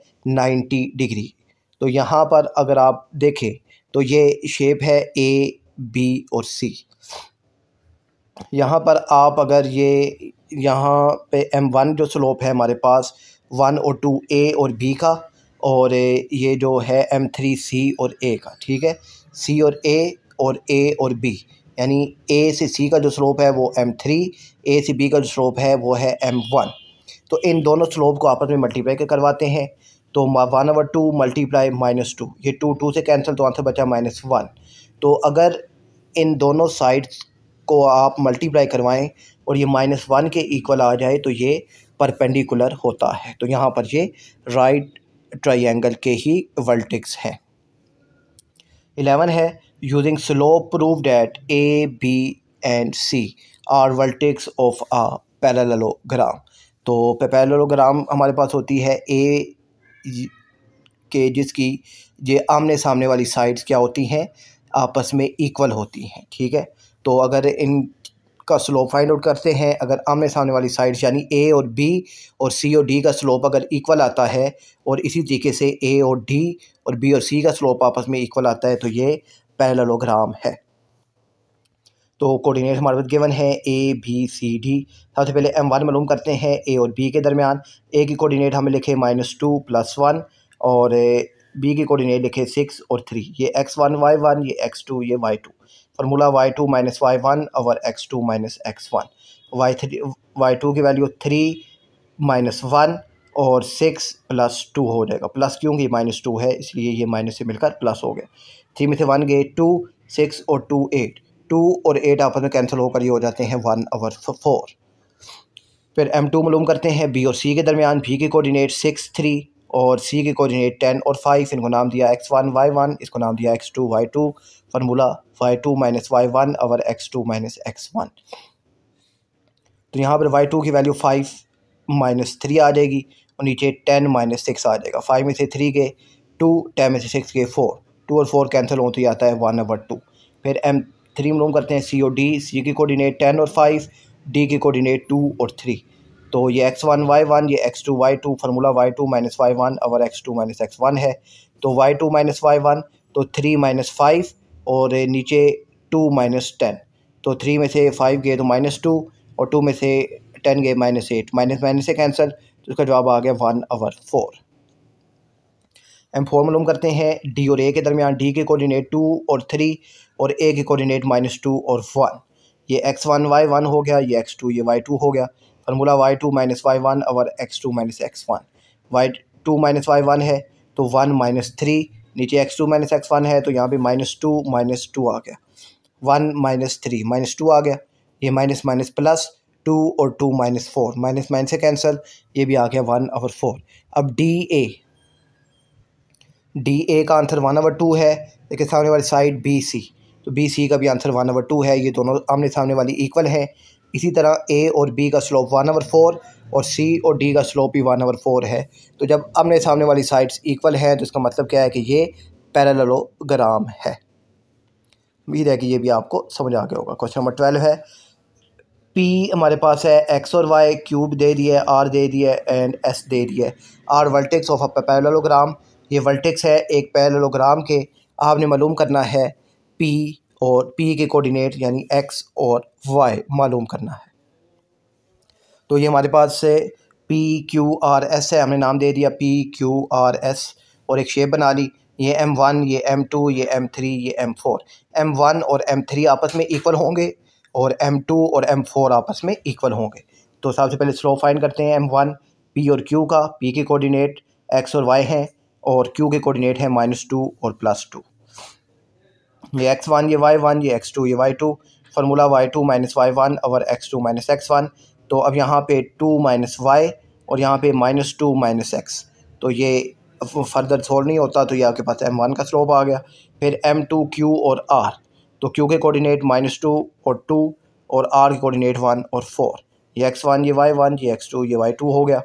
नाइन्टी डिग्री तो यहाँ पर अगर आप देखें तो ये शेप है ए बी और सी यहाँ पर आप अगर ये यहाँ पे एम वन जो स्लोप है हमारे पास वन और टू ए और बी का और ये जो है एम थ्री सी और ए का ठीक है सी और ए और ए और बी यानी ए से सी का जो स्लोप है वो एम थ्री ए से बी का जो स्लोप है वो है एम वन तो इन दोनों स्लोप को आपस में मल्टीप्लाई करवाते हैं तो one over two multiply minus two ये टू टू से कैंसिल तो आंसर बचा माइनस वन तो अगर इन दोनों साइड्स को आप मल्टीप्लाई करवाएं और ये माइनस वन के इक्वल आ जाए तो ये परपेंडिकुलर होता है तो यहाँ पर ये राइट ट्राइंगल के ही वर्टिक्स हैं एलेवन है using slope prove that A B and C are vertices of a parallelogram तो पैरेललोग्राम हमारे पास होती है ए के जिसकी ये आमने सामने वाली साइड्स क्या होती हैं आपस में इक्वल होती हैं ठीक है तो अगर इन का स्लोप फाइंड आउट करते हैं अगर आमने सामने वाली साइड्स यानी ए और बी और सी और डी का स्लोप अगर इक्वल आता है और इसी तरीके से ए और डी और बी और सी का स्लोप आपस में इक्वल आता है तो ये पैरेललोग्राम है तो कोऑर्डिनेट हमारे पास गिवन है ए बी सी डी सबसे पहले एम वन मालूम करते हैं ए और बी के दरमियान ए की कोऑर्डिनेट हमें लिखे माइनस टू प्लस वन और बी की कोऑर्डिनेट लिखे सिक्स और थ्री ये एक्स वन वाई वन ये एक्स टू ये Y two formula Y two minus Y one और x two minus x one Y three Y two की value three minus one और six plus two हो जाएगा plus क्योंकि minus two है इसलिए ये माइनस से मिलकर प्लस हो गया थ्री में से वन गए टू सिक्स और टू एट टू और एट आपस में कैंसिल होकर ये हो जाते हैं वन और फोर फिर एम टू मलूम करते हैं बी और सी के दरमियान बी के कोऑर्डिनेट सिक्स थ्री और सी के कोऑर्डिनेट टेन और फाइव इनको नाम दिया एक्स वन वाई वन इसको नाम दिया x two Y two formula Y two minus Y one और x two minus x one तो यहाँ पर वाई टू की वैल्यू फाइव माइनस थ्री आ जाएगी और नीचे टेन माइनस सिक्स आ जाएगा फाइव में से थ्री के टू टेन में से सिक्स के फोर टू और फोर कैंसिल होते तो ही आता है वन ओवर टू फिर एम थ्री में करते हैं सी और डी सी के कोऑर्डिनेट टेन और फाइव डी के कोऑर्डिनेट टू और थ्री तो ये एक्स वन वाई वन ये x two Y two formula Y two minus Y one और x two minus x one है तो Y two minus Y one तो थ्री माइनस फाइव और नीचे टू माइनस टेन तो थ्री में से फाइव गए तो माइनस टू और टू में से टेन गए माइनस एट माइनस माइनस से कैंसिल तो उसका जवाब आ गया वन और फोर हम फोर मालूम करते हैं डी और ए के दरमियान डी के कोऑर्डिनेट टू और थ्री और ए के कोऑर्डिनेट माइनस टू और वन ये एक्स वन वाई वन हो गया ये एक्स टू ये वाई टू हो गया formula Y two minus Y one और x two minus x one Y two minus Y one है तो वन माइनस थ्री नीचे x two minus x one है तो यहाँ पे माइनस टू माइनस टू आ गया one minus three minus two आ गया ये माइनस माइनस प्लस टू और two minus four minus minus से कैंसिल ये भी आ गया वन और फोर अब डी ए डी ए का आंसर वन ओवर टू है लेकिन सामने वाली साइड बी सी तो बी सी का भी आंसर वन ओवर टू है ये दोनों आमने सामने वाली इक्वल है इसी तरह ए और बी का स्लोप वन आवर फोर और सी और डी का स्लोप भी वन आवर फोर है तो जब आमने सामने वाली साइड्स इक्वल हैं तो इसका मतलब क्या है कि ये पैरेललोग्राम है उम्मीद है कि ये भी आपको समझ आ गया होगा क्वेश्चन नंबर ट्वेल्व है पी हमारे पास है एक्स और वाई क्यूब दे दिए आर दे दिए एंड एस दे दिए are vertex of a parallelogram ये वर्टेक्स है एक पैरेललोग्राम के आपने मालूम करना है पी और पी के कोऑर्डिनेट यानी एक्स और वाई मालूम करना है तो ये हमारे पास से पी क्यू आर एस है हमने नाम दे दिया पी क्यू आर एस और एक शेप बना ली ये एम वन ये एम टू ये एम थ्री ये एम फोर एम वन और एम थ्री आपस में इक्वल होंगे और एम टू और एम फोर आपस में इक्वल होंगे तो सबसे पहले स्लो फाइंड करते हैं एम वन पी और क्यू का पी के कोऑर्डिनेट एक्स और वाई हैं और क्यू के कोऑर्डिनेट हैं माइनस टू और प्लस टू ये एक्स वन ये वाई वन ये एक्स टू ये Y two formula Y two minus Y one और x two minus x one तो अब यहाँ पे टू माइनस वाई और यहाँ पे माइनस टू माइनस एक्स तो ये फर्दर सोल्व नहीं होता तो ये आपके पास एम वन का स्लोप आ गया फिर एम टू क्यू और आर तो क्यू के कोऑर्डिनेट माइनस टू और टू और आर के कोऑर्डिनेट वन और फोर ये एक्स वन ये वाई वन ये एक्स टू ये वाई टू हो गया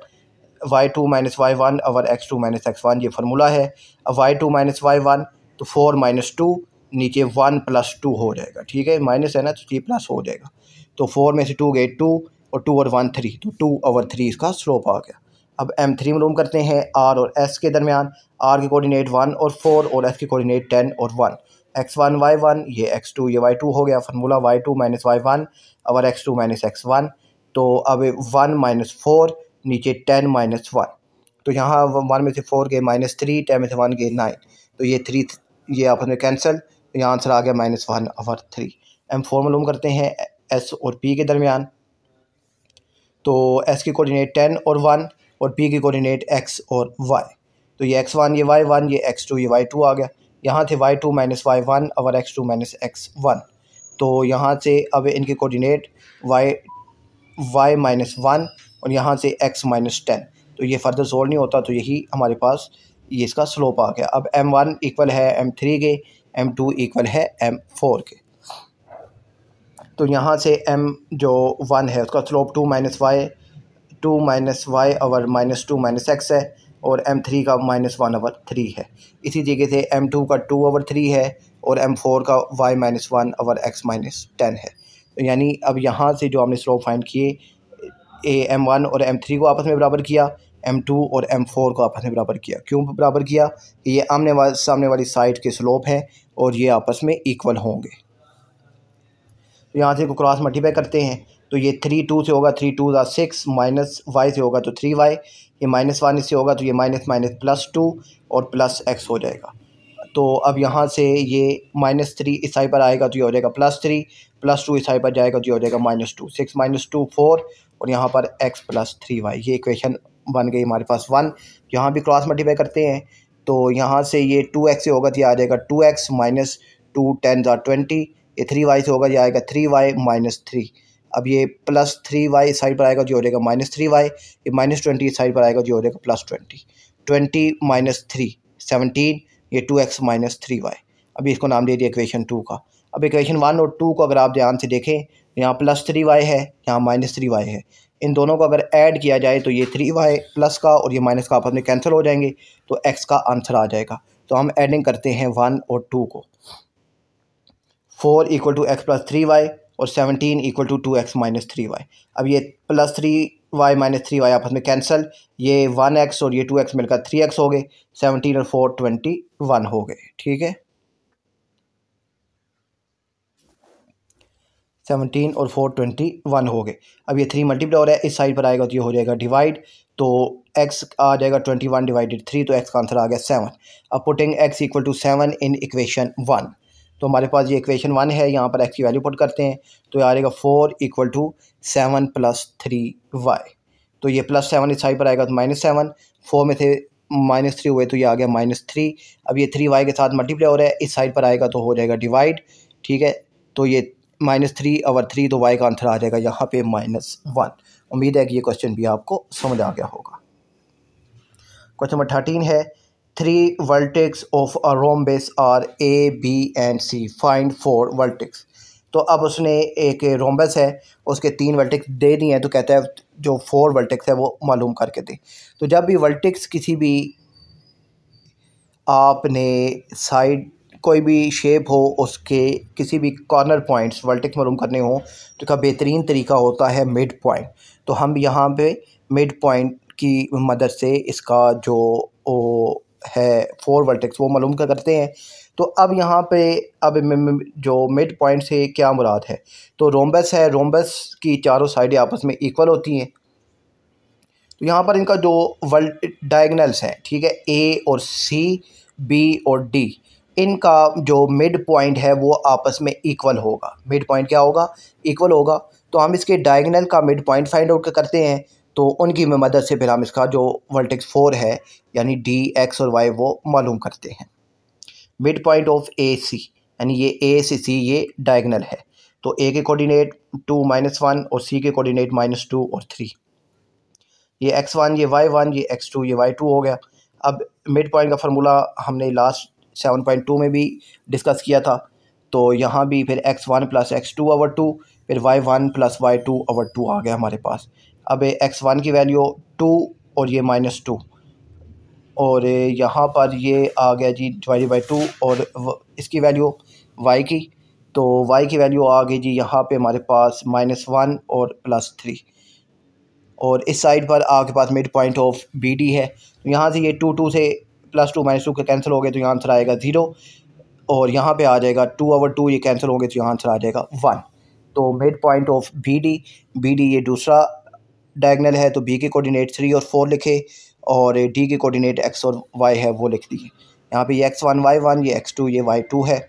y two minus Y one और x two minus x one ये फार्मूला है अब Y two minus Y one तो फोर माइनस टू नीचे वन प्लस टू हो जाएगा ठीक है माइनस है ना तो थ्री प्लस हो जाएगा तो फोर में से टू गए टू और टू और वन थ्री तो टू ओवर थ्री इसका स्लोप आ गया अब एम थ्री मालूम करते हैं आर और एस के दरमियान आर के कोऑर्डिनेट वन और फोर और एस के कोऑर्डिनेट टेन और one x one Y one ये एक्स टू ये वाई टू हो गया formula Y two minus Y one और x two minus x one तो अब वन माइनस फोर नीचे टेन माइनस वन तो यहाँ वन में से फोर गए माइनस थ्री टेन में से वन गए नाइन तो ये थ्री ये आपस में कैंसल यहाँ आंसर आ गया माइनस वन और थ्री एम फोर मालूम करते हैं एस और पी के दरमियान तो एस की कोऑर्डिनेट टेन और वन और पी की कोऑर्डिनेट एक्स और वाई तो ये एक्स वन ये वाई वन ये एक्स टू ये वाई टू आ गया यहाँ थे y two minus Y one और x two minus x one तो यहाँ से अब इनकी coordinate y y minus one और यहाँ से एक्स माइनस टेन तो ये फर्दर सोल्व नहीं होता तो यही हमारे पास ये इसका स्लोप आ गया अब एम वन इक्वल है एम थ्री के एम टू इक्वल है एम फोर के तो यहाँ से एम जो वन है उसका slope two minus y two minus Y और माइनस टू माइनस एक्स है और एम थ्री का माइनस वन ओवर थ्री है इसी तरीके से एम टू का टू ओवर थ्री है और एम फोर का y minus one over x minus ten है तो यानी अब यहाँ से जो हमने स्लोप फाइंड किए ए एम वन और एम थ्री को आपस में बराबर किया एम टू और एम फोर को आपस में बराबर किया क्यों बराबर किया ये आमने वाले सामने वाली साइड के स्लोप हैं और ये आपस में इक्वल होंगे तो यहाँ से क्रॉस मल्टीफाई करते हैं तो ये थ्री टू से होगा थ्री टू या सिक्स माइनस वाई से होगा तो थ्री वाई ये माइनस वन से होगा तो ये माइनस माइनस प्लस टू और प्लस एक्स हो जाएगा तो अब यहाँ से ये माइनस थ्री इस साइड पर आएगा तो ये हो जाएगा प्लस थ्री प्लस टू इस साइड पर जाएगा तो ये हो जाएगा minus two six minus two four और यहाँ पर एक्स प्लस थ्री वाई ये इक्वेशन बन गई हमारे पास वन यहाँ भी क्रॉस मल्टीप्लाई करते हैं तो यहाँ से ये टू एक्स होगा तो ये आ जाएगा two x minus two ten ज़ार ट्वेंटी ये थ्री वाई से होगा ये आएगा थ्री वाई माइनस थ्री अब ये प्लस थ्री वाई साइड पर आएगा जो तो हो जाएगा माइनस थ्री वाई ये माइनस ट्वेंटी साइड पर आएगा जो तो हो जाएगा plus twenty twenty minus three seventeen ये two x minus three y अभी इसको नाम दे दिया इक्वेशन टू का अब इक्वेशन वन और टू को अगर आप ध्यान से देखें यहाँ प्लस थ्री वाई है यहाँ माइनस थ्री वाई है इन दोनों को अगर ऐड किया जाए तो ये थ्री वाई प्लस का और ये माइनस का आपस में कैंसिल हो जाएंगे तो एक्स का आंसर आ जाएगा तो हम एडिंग करते हैं वन और टू को four equal to x plus three y और seventeen equal to two x minus three y अब ये plus three y minus three y आपस में कैंसिल ये वन एक्स और ये टू एक्स मिलकर थ्री एक्स हो गए सेवनटीन और फोर ट्वेंटी वन हो गए ठीक है सेवनटीन और फोर ट्वेंटी वन हो गए अब ये थ्री मल्टीप्लाई हो रहा है इस साइड पर आएगा तो ये हो जाएगा डिवाइड तो एक्स आ जाएगा ट्वेंटी वन डिवाइडेड थ्री तो एक्स का आंसर आ गया सेवन अब putting x equal to seven in equation one तो हमारे पास ये इक्वेशन वन है यहाँ पर एक्स की वैल्यू पुट करते हैं तो ये आ जाएगा four equal to seven plus three y तो ये प्लस सेवन इस साइड पर आएगा तो माइनस सेवन फोर में से माइनस थ्री हुए तो ये आ गया माइनस थ्री अब ये थ्री वाई के साथ मल्टीप्लाई हो रहा है इस साइड पर आएगा तो हो जाएगा डिवाइड ठीक है तो ये माइनस थ्री और थ्री तो वाई का आंसर आ जाएगा यहाँ पे माइनस वन उम्मीद है कि ये क्वेश्चन भी आपको समझ आ गया होगा क्वेश्चन नंबर थर्टीन है three vertices of a rhombus are A B and C find four vertices तो अब उसने एक रोमबस है उसके तीन वर्टिक्स दे दिए हैं तो कहता है जो फोर वर्टिक्स है वो मालूम करके दें तो जब भी वर्टिक्स किसी भी आपने साइड कोई भी शेप हो उसके किसी भी कॉर्नर पॉइंट्स वर्टिक्स मालूम करने हो तो का बेहतरीन तरीका होता है मिड पॉइंट तो हम यहाँ पे मिड पॉइंट की मदद से इसका जो ओ, है फोर वर्टिक्स वो मालूम कर करते हैं तो अब यहाँ पे अब जो मिड पॉइंट से क्या मुराद है तो रोमबस है रोमबस की चारों साइडें आपस में इक्वल होती हैं तो यहाँ पर इनका जो वर्ल्ड डायगनल्स हैं ठीक है ए और सी बी और डी इनका जो मिड पॉइंट है वो आपस में इक्वल होगा मिड पॉइंट क्या होगा इक्वल होगा तो हम इसके डायगनल का मिड पॉइंट फाइंड आउट करते हैं तो उनकी मदद से फिर हम इसका जो वर्टेक्स फोर है यानी डी एक्स और वाई वो मालूम करते हैं mid point of A C यानी ये ए सी सी ये डायगनल है तो ए के कोऑर्डिनेट टू माइनस वन और सी के कोऑर्डिनेट माइनस टू और थ्री ये एक्स वन ये वाई वन ये एक्स टू ये वाई टू हो गया अब मिड पॉइंट का फार्मूला हमने लास्ट सेवन पॉइंट टू में भी डिस्कस किया था तो यहाँ भी फिर x one plus x two over two फिर y one plus y two over two आ गया हमारे पास अब एक्स वन की वैल्यू टू और ये माइनस टू और यहाँ पर ये आ गया जी डिवाइड बाई टू और इसकी वैल्यू वाई की तो वाई की वैल्यू आ गई जी यहाँ पे हमारे पास माइनस वन और प्लस थ्री और इस साइड पर आपके पास mid point of B D है तो यहाँ से ये टू टू से प्लस टू माइनस टू के कैंसिल हो गए तो यहाँ आंसर आएगा ज़ीरो और यहाँ पे आ जाएगा टू ओवर टू ये कैंसिल हो गए तो यहाँ आंसर आ जाएगा वन तो mid point of B D B D ये दूसरा डायगनल है तो बी के कोऑर्डिनेट थ्री और फोर लिखे और डी के कोऑर्डिनेट एक्स और वाई है वो लिख दिए यहाँ पे ये एक्स वन वाई वन ये एक्स टू ये वाई टू है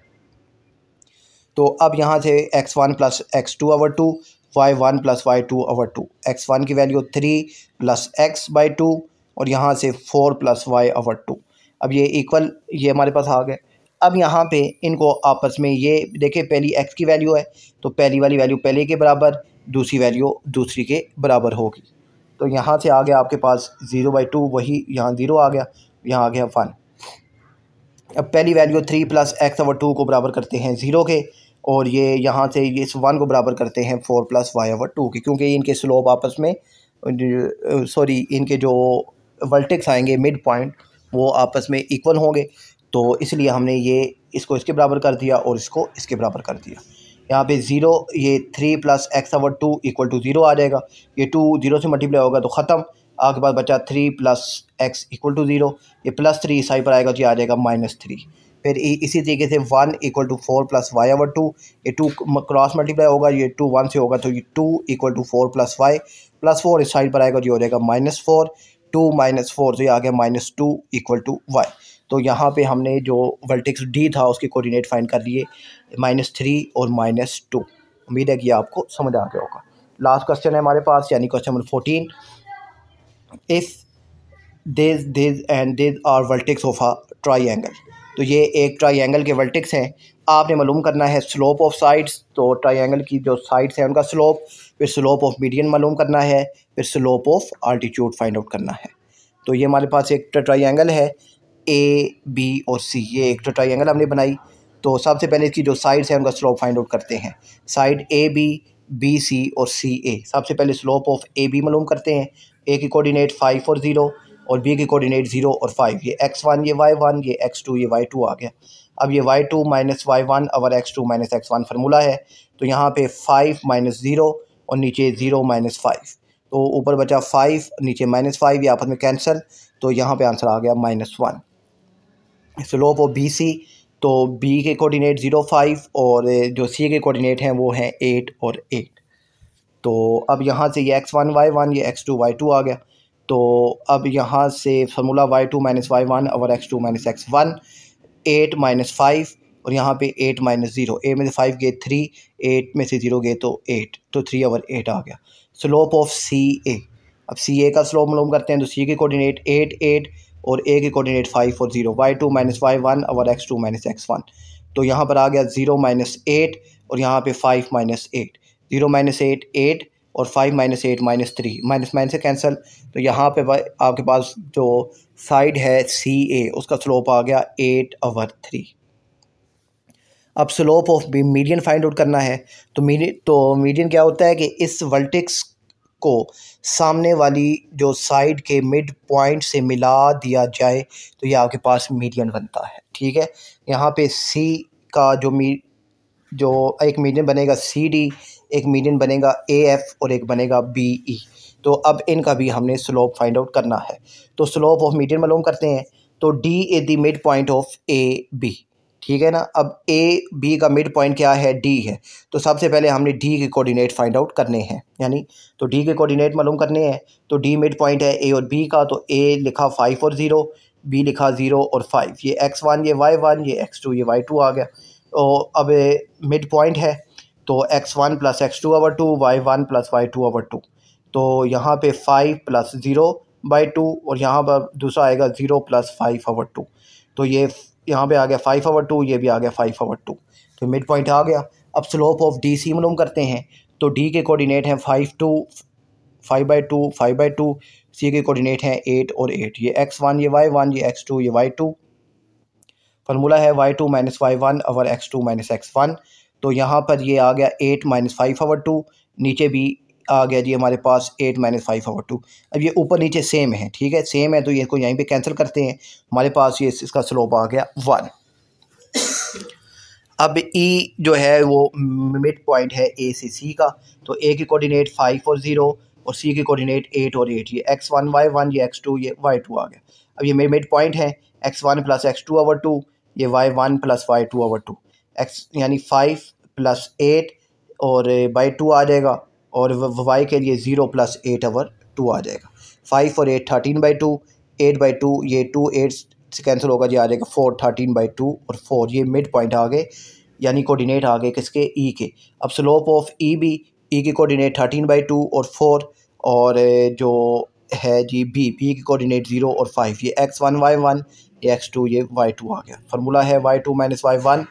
तो अब यहाँ से x one plus x two over two y one plus y two over two x one की value three plus x by two और यहाँ से four plus y over two अब ये इक्वल ये हमारे पास आ गए अब यहाँ पे इनको आपस में ये देखे पहली एक्स की वैल्यू है तो पहली वाली वैल्यू पहले के बराबर दूसरी वैल्यू दूसरी के बराबर होगी तो यहाँ से आ गया आपके पास ज़ीरो बाई टू वही यहाँ ज़ीरो आ गया यहाँ आ गया वन अब पहली value three plus x over two को बराबर करते हैं ज़ीरो के और ये यहाँ से इस वन को बराबर करते हैं four plus y over two के क्योंकि इनके स्लोप आपस में सॉरी इनके जो वर्टिक्स आएंगे मिड पॉइंट वो आपस में इक्वल होंगे तो इसलिए हमने ये इसको इसके बराबर कर दिया और इसको इसके बराबर कर दिया यहाँ पे ज़ीरो ये three plus x over two equal to zero आ जाएगा ये टू ज़ीरो से मल्टीप्लाई होगा तो ख़त्म आपके पास बचा three plus x equal to zero ये प्लस थ्री इस पर आएगा तो ये आ जाएगा माइनस थ्री फिर इसी तरीके से one equal to four plus y over two ये टू क्रॉस मल्टीप्लाई होगा ये टू वन से होगा तो ये two equal to four plus Y plus four इस साइड पर आएगा जो तो हो जाएगा minus four two minus four तो ये आ गया minus two equal to Y तो यहाँ पे हमने जो वर्टिक्स डी था उसके कोऑर्डिनेट फाइंड कर लिए माइनस थ्री और माइनस टू उम्मीद है कि आपको समझ आ गया होगा लास्ट क्वेश्चन है हमारे पास यानी क्वेश्चन नंबर फोर्टीन इस this this and this are vertices of a triangle तो ये एक ट्राई एंगल के वर्टिक्स हैं आपने मालूम करना है स्लोप ऑफ साइड्स तो ट्रायंगल की जो साइड्स हैं उनका स्लोप फिर स्लोप ऑफ मीडियन मालूम करना है फिर slope of altitude find out करना है तो ये हमारे पास एक ट्रायंगल है ए बी और सी ये एक ट्रायंगल तो हमने बनाई तो सबसे पहले इसकी जो साइड्स हैं उनका स्लोप फाइंड आउट करते हैं side A B B C और सी ए सबसे पहले स्लोप ऑफ ए बी मालूम करते हैं ए की कोऑर्डिनेट फाइव और ज़ीरो और बी की कोऑर्डिनेट ज़ीरो और फाइव ये एक्स वन ये वाई वन ये एक्स टू ये वाई टू आ गया अब ये Y two minus Y one और x two minus x one formula है तो यहाँ पे फाइव माइनस ज़ीरो और नीचे ज़ीरो माइनस फाइव तो ऊपर बचा फाइव नीचे माइनस फाइव ये आपस में कैंसिल तो यहाँ पे आंसर आ गया minus one slope of B C तो बी के कोऑर्डिनेट ज़ीरो फाइव और जो सी के कोऑर्डिनेट हैं वो हैं एट और एट तो अब यहाँ से ये एक्स वन वाई वन ये एक्स टू वाई टू आ गया तो अब यहाँ से formula Y two minus Y one और x two minus x one eight minus five और यहाँ पे एट माइनस ज़ीरो ए में से फाइव गए थ्री एट में से ज़ीरो गए तो एट तो थ्री आवर एट आ गया स्लोप ऑफ सी ए अब सी ए का स्लोप मालूम करते हैं तो सी के कोऑर्डिनेट एट एट और ए के कोऑर्डिनेट फाइव और zero y two minus Y one और x two minus x one तो यहाँ पर आ गया ज़ीरो माइनस एट और यहाँ पे five minus eight zero minus eight eight और five minus eight minus three minus minus से कैंसिल तो यहाँ पे आपके पास जो साइड है सी ए उसका स्लोप आ गया एट ओवर थ्री अब slope of median find out करना है तो मीडियन तो मीडियन क्या होता है कि इस वर्टिक्स को सामने वाली जो साइड के मिड पॉइंट से मिला दिया जाए तो ये आपके पास मीडियन बनता है ठीक है यहाँ पे सी का जो मी जो एक मीडियन बनेगा सी डी एक मीडियन बनेगा ए एफ़ और एक बनेगा बी ई e. तो अब इनका भी हमने स्लोप फाइंड आउट करना है तो स्लोप ऑफ मीडियन मालूम करते हैं तो D is the mid point of A B ठीक है ना अब ए बी का मिड पॉइंट क्या है डी है तो सबसे पहले हमने डी के कोऑर्डिनेट फाइंड आउट करने हैं यानी तो डी के कोऑर्डिनेट मालूम करने हैं तो डी मिड पॉइंट है ए और बी का तो ए लिखा फाइव और ज़ीरो बी लिखा ज़ीरो और फाइव ये एक्स वन ये वाई वन ये एक्स टू ये वाई टू आ गया तो अब मिड पॉइंट है तो x one plus x two over two y one plus y two over two तो यहाँ पे five plus zero by two और यहाँ पर दूसरा आएगा zero plus five over two तो ये यहाँ पे आ गया फाइव अवर टू ये भी आ गया फाइव अवर टू तो मिड पॉइंट आ गया अब स्लोप ऑफ डी सी मालूम करते हैं तो डी के कोऑर्डिनेट हैं five two five by two five by two C के कोऑर्डिनेट हैं एट और एट ये एक्स वन ये वाई वन ये एक्स टू ये वाई टू फार्मूला है Y two minus Y one और x two minus x one तो यहाँ पर ये आ गया eight minus five over two नीचे भी आ गया जी हमारे पास eight minus five over two अब ये ऊपर नीचे सेम है ठीक है सेम है तो ये को यहीं पे कैंसिल करते हैं हमारे पास ये इसका स्लोप आ गया वन अब ई e जो है वो मिड पॉइंट है ए से सी का तो ए की कोऑर्डिनेट फाइव और ज़ीरो और सी की कोऑर्डिनेट एट और एट ये एक्स वन वाई वन ये एक्स टू ये वाई टू आ गया अब ये मेरे मिड पॉइंट है x one plus x two over two ये Y one plus y two over two x यानी फाइव प्लस एट और बाई टू आ जाएगा और वाई के लिए zero plus eight over two आ जाएगा फाइव और eight thirteen by two eight by two ये टू एट से कैंसिल होगा ये आ जाएगा फोर थर्टीन बाई टू और फोर ये मिड पॉइंट आ गए यानी कोऑर्डिनेट आ गए किसके ई e के अब slope of E B E के कोऑर्डिनेट थर्टीन बाई टू और फोर और जो है जी बी बी की कोऑर्डिनेट ज़ीरो और फाइव ये एक्स वन वाई वन ये एक्स टू ये वाई टू आ गया फार्मूला है Y two minus Y one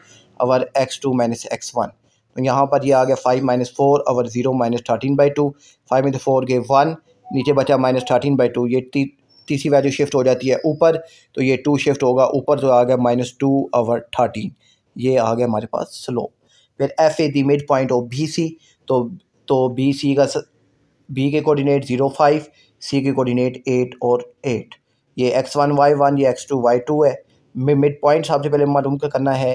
और x two minus x one तो यहाँ पर ये आ गया फाइव माइनस फोर और zero minus thirteen by two five into four गए वन नीचे बचा माइनस थर्टीन बाई टू ये ती, तीसरी वैल्यू शिफ्ट हो जाती है ऊपर तो ये टू शिफ्ट होगा ऊपर तो आ गया माइनस टू और थर्टीन ये आ गया हमारे पास स्लोप फिर F A the mid point of B C तो तो बी सी का बी के कोऑर्डिनेट ज़ीरो फाइव सी के कोऑर्डिनेट एट और एट ये एक्स वन वाई वन ये एक्स टू वाई टू है मिड पॉइंट सबसे पहले मालूम करना है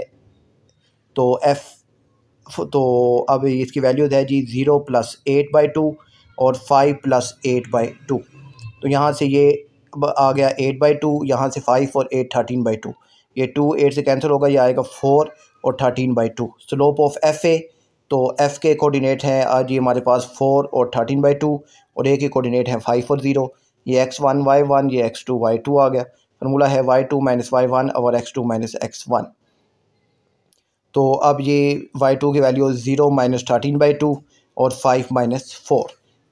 तो एफ़ तो अब इसकी वैल्यूज़ है जी zero plus eight by two और five plus eight by two तो यहाँ से ये आ गया एट बाई टू यहाँ से फाइव और एट थर्टीन बाई टू ये टू एट से कैंसिल होगा ये आएगा फोर और thirteen by two slope of F A तो एफ़ के कोऑर्डिनेट हैं आज ये हमारे पास फोर और थर्टीन बाई टू और ए के कोऑर्डिनेट हैं फाइव और ज़ीरो ये एक्स वन वाई वन ये एक्स टू वाई टू आ गया फार्मूला है Y two minus Y one और x two minus x one तो अब ये y2 टू की value zero minus thirteen by two और फाइव माइनस फोर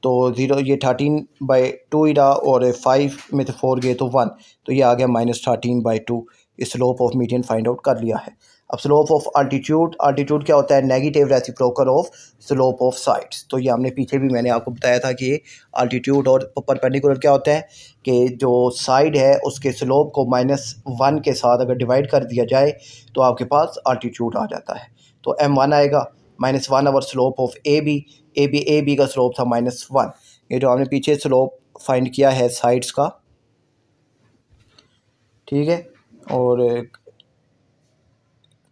तो ज़ीरो ये थर्टीन बाई टू ही रहा और फाइव में से फोर गए तो वन तो ये आ गया minus thirteen by two slope of median find out कर लिया है अब स्लोप ऑफ अल्टीट्यूड अल्टीट्यूड क्या होता है negative reciprocal of slope of sides तो ये हमने पीछे भी मैंने आपको बताया था कि अल्टीट्यूड और परपेंडिकुलर क्या होता है कि जो साइड है उसके स्लोप को माइनस वन के साथ अगर डिवाइड कर दिया जाए तो आपके पास अल्टीट्यूड आ जाता है तो एम वन आएगा minus one over slope of A B A B A B का स्लोप था माइनस वन ये जो हमने पीछे स्लोप फाइंड किया है साइड्स का ठीक है और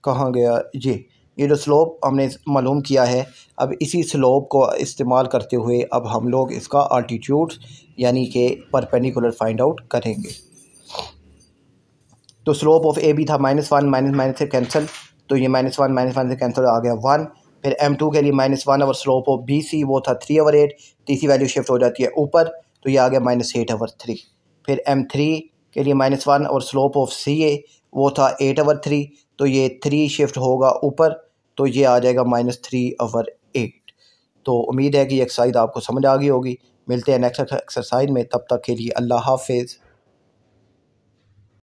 कहाँ गया जी ये जो स्लोप हमने मालूम किया है अब इसी स्लोप को इस्तेमाल करते हुए अब हम लोग इसका आल्टीट्यूड यानी कि परपेंडिकुलर फाइंड आउट करेंगे तो स्लोप ऑफ ए भी था माइनस वन माइनस माइनस से कैंसिल तो ये माइनस वन माइनस वन से कैंसिल आ गया वन फिर एम टू के लिए माइनस वन और स्लोप ऑफ बी सी वो था थ्री ओवर एट तीसरी वैल्यू शिफ्ट हो जाती है ऊपर तो ये आ गया माइनस एट ओवर थ्री फिर एम थ्री के लिए माइनस वन और स्लोप ऑफ सी ए वो था एट ओवर थ्री तो ये थ्री शिफ्ट होगा ऊपर तो ये आ जाएगा माइनस थ्री ओवर एट तो उम्मीद है कि एक्सरसाइज आपको समझ आ गई होगी मिलते हैं नेक्स्ट एक्सरसाइज में तब तक के लिए अल्लाह हाफिज़